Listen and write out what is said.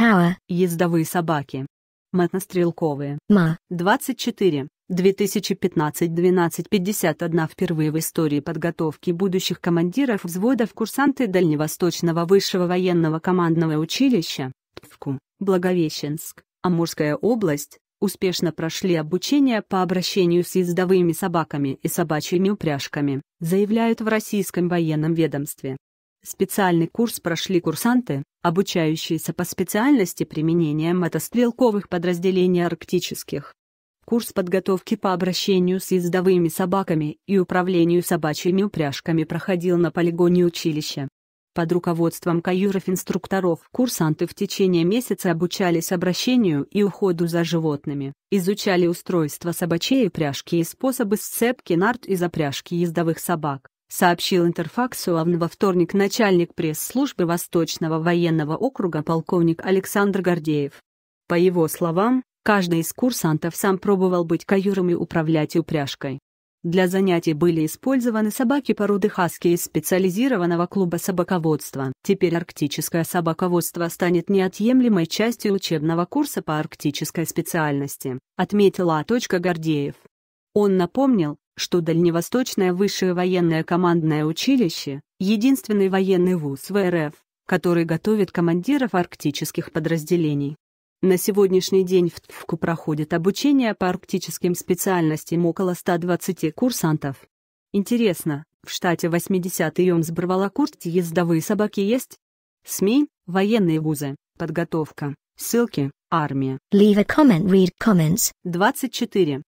Tower. Ездовые собаки. Мотнострелковые. Ма. 24. 2015-1251 впервые в истории подготовки будущих командиров взводов курсанты Дальневосточного высшего военного командного училища, ТВКУ, Благовещенск, Амурская область, успешно прошли обучение по обращению с ездовыми собаками и собачьими упряжками, заявляют в российском военном ведомстве. Специальный курс прошли курсанты, обучающиеся по специальности применения мотострелковых подразделений арктических. Курс подготовки по обращению с ездовыми собаками и управлению собачьими упряжками проходил на полигоне училища. Под руководством каюров-инструкторов курсанты в течение месяца обучались обращению и уходу за животными, изучали устройство собачьей упряжки и способы сцепки нарт и запряжки ездовых собак, сообщил Интерфаксу а во вторник начальник пресс-службы Восточного военного округа полковник Александр Гордеев. По его словам, каждый из курсантов сам пробовал быть каюром и управлять упряжкой. Для занятий были использованы собаки породы хаски из специализированного клуба собаководства. Теперь арктическое собаководство станет неотъемлемой частью учебного курса по арктической специальности, отметила Аточка Гордеев. Он напомнил, что Дальневосточное высшее военное командное училище — единственный военный вуз в РФ, который готовит командиров арктических подразделений. На сегодняшний день в ТФКу проходит обучение по арктическим специальностям около 120 курсантов. Интересно, в штате 80 Йомсбрвала Курт ездовые собаки есть? СМИ, военные вузы, подготовка, ссылки, армия. Leave a comment, read comments. 24.